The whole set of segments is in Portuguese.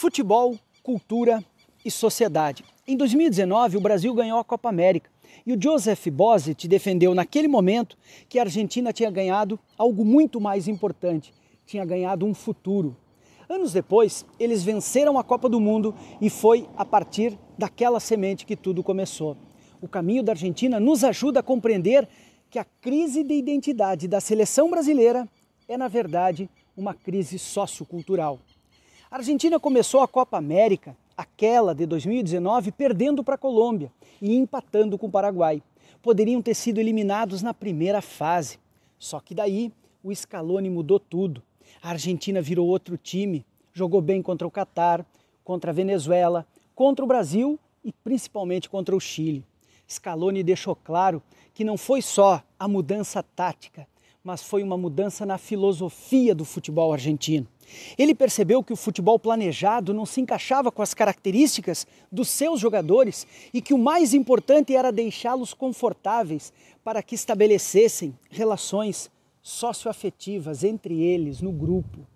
Futebol, cultura e sociedade. Em 2019, o Brasil ganhou a Copa América e o Joseph Bozet defendeu naquele momento que a Argentina tinha ganhado algo muito mais importante, tinha ganhado um futuro. Anos depois, eles venceram a Copa do Mundo e foi a partir daquela semente que tudo começou. O caminho da Argentina nos ajuda a compreender que a crise de identidade da seleção brasileira é, na verdade, uma crise sociocultural. A Argentina começou a Copa América, aquela de 2019, perdendo para a Colômbia e empatando com o Paraguai. Poderiam ter sido eliminados na primeira fase. Só que daí o Scaloni mudou tudo. A Argentina virou outro time, jogou bem contra o Catar, contra a Venezuela, contra o Brasil e principalmente contra o Chile. Scaloni deixou claro que não foi só a mudança tática, mas foi uma mudança na filosofia do futebol argentino. Ele percebeu que o futebol planejado não se encaixava com as características dos seus jogadores e que o mais importante era deixá-los confortáveis para que estabelecessem relações socioafetivas entre eles no grupo.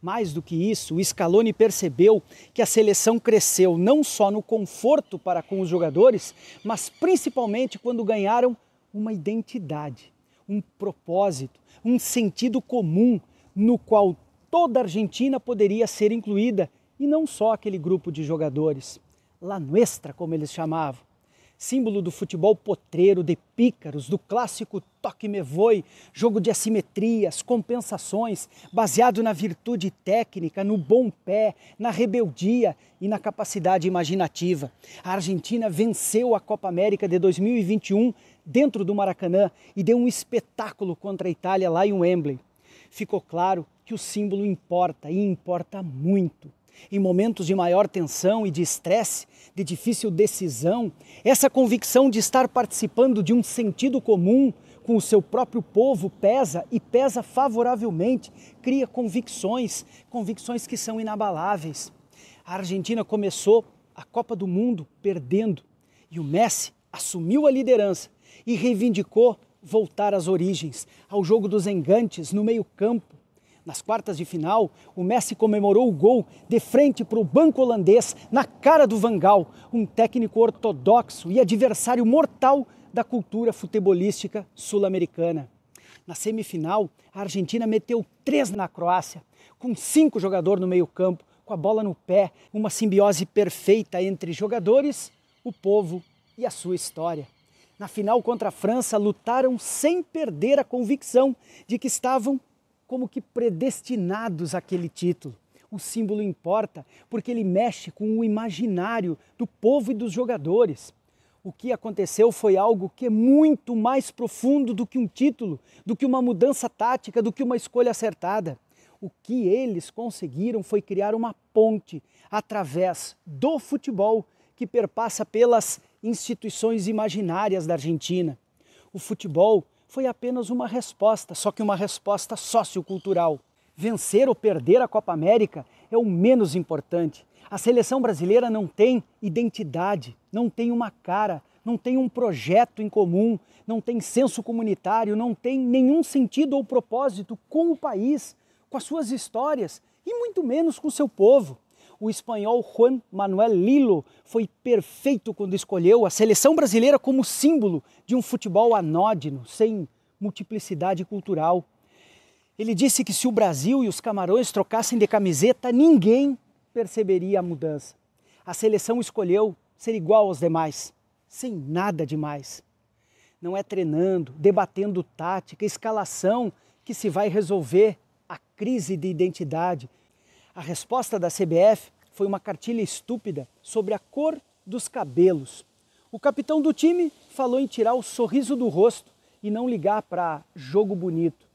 Mais do que isso, o Scaloni percebeu que a seleção cresceu não só no conforto para com os jogadores, mas principalmente quando ganharam uma identidade um propósito, um sentido comum no qual toda a Argentina poderia ser incluída e não só aquele grupo de jogadores. La Nuestra, como eles chamavam. Símbolo do futebol potreiro de pícaros, do clássico toque me voe, jogo de assimetrias, compensações, baseado na virtude técnica, no bom pé, na rebeldia e na capacidade imaginativa. A Argentina venceu a Copa América de 2021 dentro do Maracanã e deu um espetáculo contra a Itália lá em Wembley. Ficou claro que o símbolo importa e importa muito. Em momentos de maior tensão e de estresse, de difícil decisão, essa convicção de estar participando de um sentido comum com o seu próprio povo pesa e pesa favoravelmente, cria convicções, convicções que são inabaláveis. A Argentina começou a Copa do Mundo perdendo e o Messi assumiu a liderança e reivindicou voltar às origens, ao jogo dos engantes no meio-campo. Nas quartas de final, o Messi comemorou o gol de frente para o banco holandês, na cara do Vangal, um técnico ortodoxo e adversário mortal da cultura futebolística sul-americana. Na semifinal, a Argentina meteu três na Croácia, com cinco jogadores no meio-campo, com a bola no pé, uma simbiose perfeita entre jogadores, o povo e a sua história na final contra a França, lutaram sem perder a convicção de que estavam como que predestinados àquele título. O símbolo importa porque ele mexe com o imaginário do povo e dos jogadores. O que aconteceu foi algo que é muito mais profundo do que um título, do que uma mudança tática, do que uma escolha acertada. O que eles conseguiram foi criar uma ponte através do futebol que perpassa pelas instituições imaginárias da Argentina. O futebol foi apenas uma resposta, só que uma resposta sociocultural. Vencer ou perder a Copa América é o menos importante. A seleção brasileira não tem identidade, não tem uma cara, não tem um projeto em comum, não tem senso comunitário, não tem nenhum sentido ou propósito com o país, com as suas histórias e muito menos com o seu povo o espanhol Juan Manuel Lilo foi perfeito quando escolheu a seleção brasileira como símbolo de um futebol anódino, sem multiplicidade cultural. Ele disse que se o Brasil e os Camarões trocassem de camiseta, ninguém perceberia a mudança. A seleção escolheu ser igual aos demais, sem nada demais. Não é treinando, debatendo tática, escalação que se vai resolver a crise de identidade a resposta da CBF foi uma cartilha estúpida sobre a cor dos cabelos. O capitão do time falou em tirar o sorriso do rosto e não ligar para jogo bonito.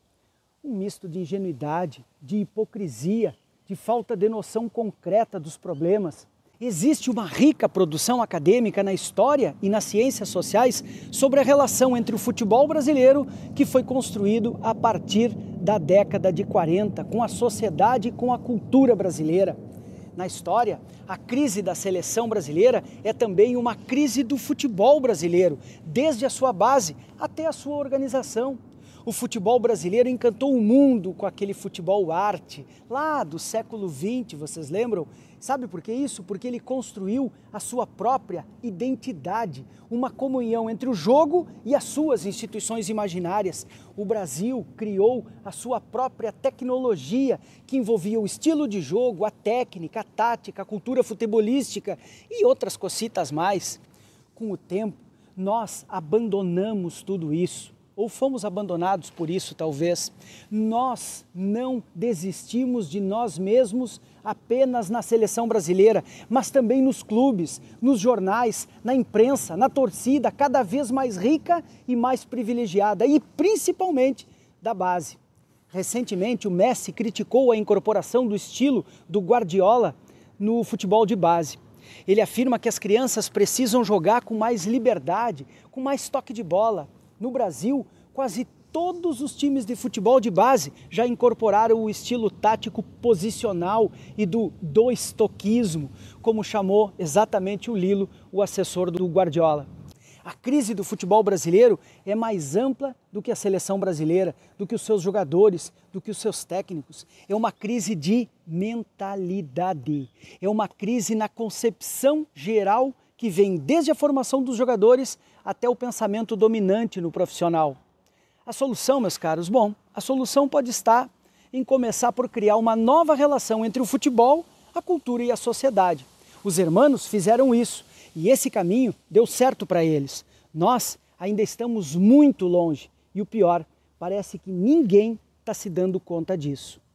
Um misto de ingenuidade, de hipocrisia, de falta de noção concreta dos problemas. Existe uma rica produção acadêmica na história e nas ciências sociais sobre a relação entre o futebol brasileiro, que foi construído a partir da década de 40 com a sociedade e com a cultura brasileira. Na história, a crise da seleção brasileira é também uma crise do futebol brasileiro, desde a sua base até a sua organização. O futebol brasileiro encantou o mundo com aquele futebol arte, lá do século XX, vocês lembram? Sabe por que isso? Porque ele construiu a sua própria identidade, uma comunhão entre o jogo e as suas instituições imaginárias. O Brasil criou a sua própria tecnologia, que envolvia o estilo de jogo, a técnica, a tática, a cultura futebolística e outras cocitas mais. Com o tempo, nós abandonamos tudo isso ou fomos abandonados por isso, talvez. Nós não desistimos de nós mesmos apenas na seleção brasileira, mas também nos clubes, nos jornais, na imprensa, na torcida, cada vez mais rica e mais privilegiada, e principalmente da base. Recentemente, o Messi criticou a incorporação do estilo do Guardiola no futebol de base. Ele afirma que as crianças precisam jogar com mais liberdade, com mais toque de bola, no Brasil, quase todos os times de futebol de base já incorporaram o estilo tático posicional e do doistoquismo, como chamou exatamente o Lilo, o assessor do Guardiola. A crise do futebol brasileiro é mais ampla do que a seleção brasileira, do que os seus jogadores, do que os seus técnicos. É uma crise de mentalidade, é uma crise na concepção geral que vem desde a formação dos jogadores até o pensamento dominante no profissional. A solução, meus caros, bom, a solução pode estar em começar por criar uma nova relação entre o futebol, a cultura e a sociedade. Os hermanos fizeram isso e esse caminho deu certo para eles. Nós ainda estamos muito longe e o pior, parece que ninguém está se dando conta disso.